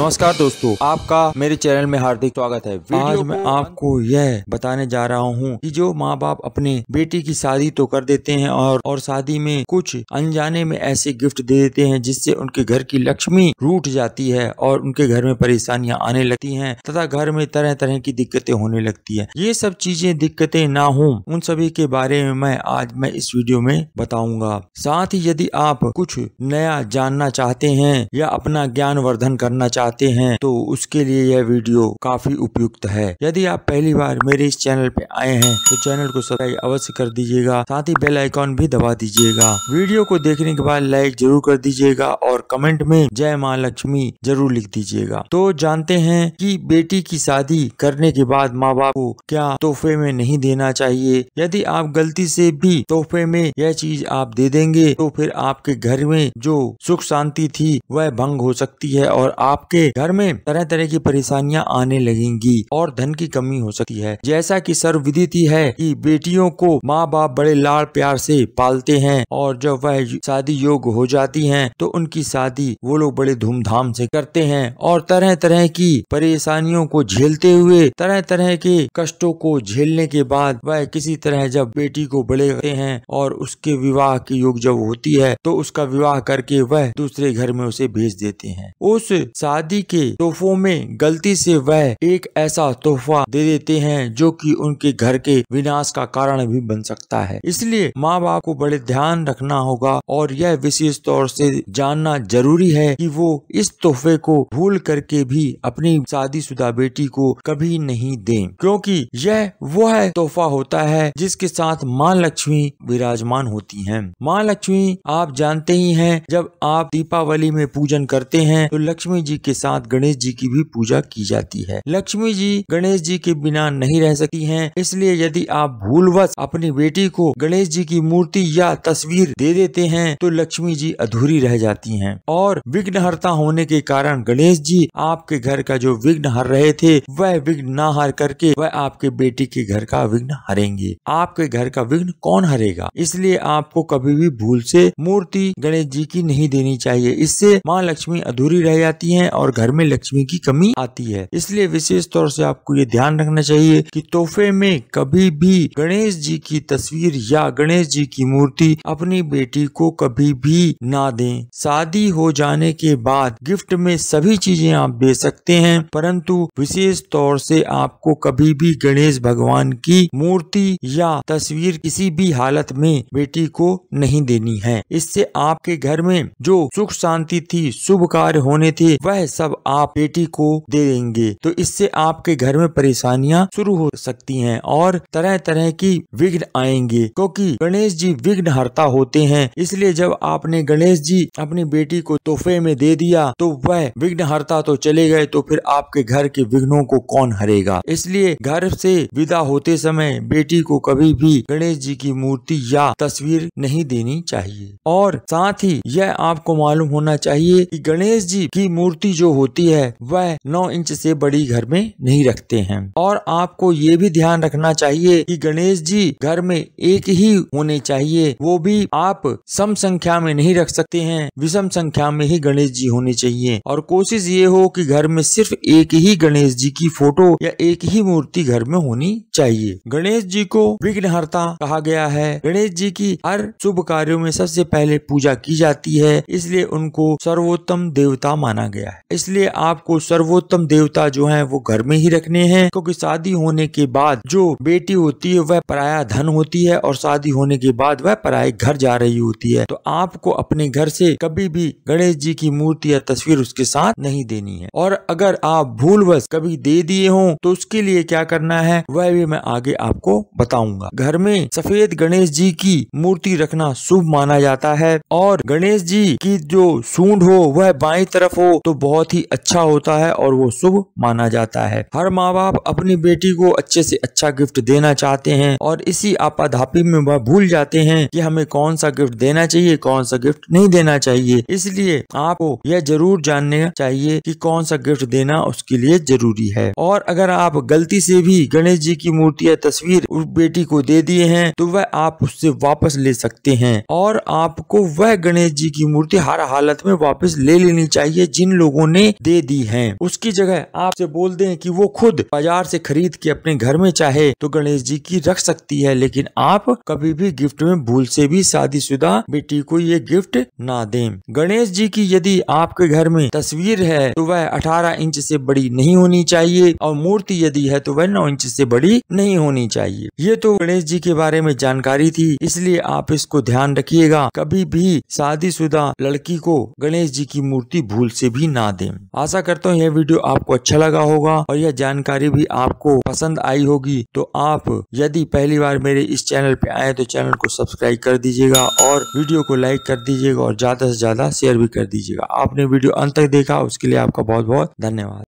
नमस्कार दोस्तों आपका मेरे चैनल में हार्दिक स्वागत है आज मैं आपको यह बताने जा रहा हूँ कि जो माँ बाप अपने बेटी की शादी तो कर देते हैं और और शादी में कुछ अनजाने में ऐसे गिफ्ट दे देते हैं जिससे उनके घर की लक्ष्मी रूट जाती है और उनके घर में परेशानियां आने लगती है तथा घर में तरह तरह की दिक्कतें होने लगती है ये सब चीजें दिक्कतें ना हो उन सभी के बारे में मैं आज मैं इस वीडियो में बताऊंगा साथ ही यदि आप कुछ नया जानना चाहते हैं या अपना ज्ञान वर्धन करना चाहते चाहते हैं तो उसके लिए यह वीडियो काफी उपयुक्त है यदि आप पहली बार मेरे इस चैनल पे आए हैं तो चैनल को सब्सक्राइब अवश्य कर दीजिएगा साथ ही बेल आइकॉन भी दबा दीजिएगा वीडियो को देखने के बाद लाइक जरूर कर दीजिएगा और कमेंट में जय माँ लक्ष्मी जरूर लिख दीजिएगा तो जानते हैं की बेटी की शादी करने के बाद माँ बाप को क्या तोहफे में नहीं देना चाहिए यदि आप गलती से भी तोहफे में यह चीज आप दे देंगे तो फिर आपके घर में जो सुख शांति थी वह भंग हो सकती है और आप आपके घर में तरह तरह की परेशानियां आने लगेंगी और धन की कमी हो सकती है जैसा कि सर्वविदित है कि बेटियों को माँ बाप बड़े लाड़ प्यार से पालते हैं और जब वह शादी योग हो जाती हैं तो उनकी शादी वो लोग बड़े धूमधाम से करते हैं और तरह तरह की परेशानियों को झेलते हुए तरह तरह के कष्टों को झेलने के बाद वह किसी तरह जब बेटी को बड़े करते हैं और उसके विवाह की योग जब होती है तो उसका विवाह करके वह दूसरे घर में उसे भेज देते हैं उस शादी शादी के तोहफों में गलती से वह एक ऐसा तोहफा दे देते हैं जो कि उनके घर के विनाश का कारण भी बन सकता है इसलिए माँ बाप को बड़े ध्यान रखना होगा और यह विशेष तौर से जानना जरूरी है कि वो इस तोहफे को भूल करके भी अपनी शादीशुदा बेटी को कभी नहीं दें क्योंकि यह वह तोहफा होता है जिसके साथ माँ लक्ष्मी विराजमान होती हैं माँ लक्ष्मी आप जानते ही हैं जब आप दीपावली में पूजन करते हैं तो लक्ष्मी जी के के साथ गणेश जी की भी पूजा की जाती है लक्ष्मी जी गणेश जी के बिना नहीं रह सकती हैं इसलिए यदि आप भूलवश अपनी बेटी को गणेश जी की मूर्ति या तस्वीर दे देते हैं तो लक्ष्मी जी अधूरी रह जाती हैं और विघ्नहरता होने के कारण गणेश जी आपके घर का जो विघ्न हर रहे थे वह विघ्न न हर करके वह आपके बेटी के घर का विघ्न हरेंगे आपके घर का विघ्न कौन हरेगा इसलिए आपको कभी भी भूल से मूर्ति गणेश जी की नहीं देनी चाहिए इससे माँ लक्ष्मी अधूरी रह जाती है और घर में लक्ष्मी की कमी आती है इसलिए विशेष तौर से आपको ये ध्यान रखना चाहिए कि तोहफे में कभी भी गणेश जी की तस्वीर या गणेश जी की मूर्ति अपनी बेटी को कभी भी ना दें शादी हो जाने के बाद गिफ्ट में सभी चीजें आप दे सकते हैं परंतु विशेष तौर से आपको कभी भी गणेश भगवान की मूर्ति या तस्वीर किसी भी हालत में बेटी को नहीं देनी है इससे आपके घर में जो सुख शांति थी शुभ कार्य होने थे वह सब आप बेटी को दे देंगे तो इससे आपके घर में परेशानियां शुरू हो सकती हैं और तरह तरह की विघ्न आएंगे क्योंकि गणेश जी विघ्न हरता होते हैं इसलिए जब आपने गणेश जी अपनी बेटी को तोहफे में दे दिया तो वह विघ्न हरता तो चले गए तो फिर आपके घर के विघ्नों को कौन हरेगा इसलिए घर से विदा होते समय बेटी को कभी भी गणेश जी की मूर्ति या तस्वीर नहीं देनी चाहिए और साथ ही यह आपको मालूम होना चाहिए कि गणेश जी की मूर्ति जो होती है वह नौ इंच से बड़ी घर में नहीं रखते हैं और आपको ये भी ध्यान रखना चाहिए कि गणेश जी घर में एक ही होने चाहिए वो भी आप सम संख्या में नहीं रख सकते हैं विषम संख्या में ही गणेश जी होने चाहिए और कोशिश ये हो कि घर में सिर्फ एक ही गणेश जी की फोटो या एक ही मूर्ति घर में होनी चाहिए गणेश जी को विघ्नहरता कहा गया है गणेश जी की हर शुभ कार्यो में सबसे पहले पूजा की जाती है इसलिए उनको सर्वोत्तम देवता माना गया है इसलिए आपको सर्वोत्तम देवता जो है वो घर में ही रखने हैं क्योंकि शादी होने के बाद जो बेटी होती है वह पराया धन होती है और शादी होने के बाद वह पराए घर जा रही होती है तो आपको अपने घर से कभी भी गणेश जी की मूर्ति या तस्वीर उसके साथ नहीं देनी है और अगर आप भूलवश कभी दे दिए हो तो उसके लिए क्या करना है वह भी मैं आगे आपको बताऊंगा घर में सफेद गणेश जी की मूर्ति रखना शुभ माना जाता है और गणेश जी की जो सूंड हो वह बाई तरफ हो तो बहुत बहुत ही अच्छा होता है और वो शुभ माना जाता है हर माँ बाप अपनी बेटी को अच्छे से अच्छा गिफ्ट देना चाहते हैं और इसी आपाधापी में वह भूल जाते हैं कि हमें कौन सा गिफ्ट देना चाहिए कौन सा गिफ्ट नहीं देना चाहिए इसलिए आपको यह जरूर जानना चाहिए कि कौन सा गिफ्ट देना उसके लिए जरूरी है और अगर आप गलती से भी गणेश जी की मूर्ति या तस्वीर उस बेटी को दे दिए हैं तो वह आप उससे वापस ले सकते हैं और आपको वह गणेश जी की मूर्ति हर हालत में वापस ले लेनी चाहिए जिन लोगों उन्होंने दे दी है उसकी जगह आपसे बोल दें कि वो खुद बाजार से खरीद के अपने घर में चाहे तो गणेश जी की रख सकती है लेकिन आप कभी भी गिफ्ट में भूल से भी शादीशुदा बेटी को ये गिफ्ट ना दें गणेश जी की यदि आपके घर में तस्वीर है तो वह 18 इंच से बड़ी नहीं होनी चाहिए और मूर्ति यदि है तो वह 9 इंच से बड़ी नहीं होनी चाहिए ये तो गणेश जी के बारे में जानकारी थी इसलिए आप इसको ध्यान रखिएगा कभी भी शादीशुदा लड़की को गणेश जी की मूर्ति भूल से भी ना दे दें आशा करता हूँ यह वीडियो आपको अच्छा लगा होगा और यह जानकारी भी आपको पसंद आई होगी तो आप यदि पहली बार मेरे इस चैनल पे आए तो चैनल को सब्सक्राइब कर दीजिएगा और वीडियो को लाइक कर दीजिएगा और ज्यादा से ज्यादा शेयर भी कर दीजिएगा आपने वीडियो अंत तक देखा उसके लिए आपका बहुत बहुत धन्यवाद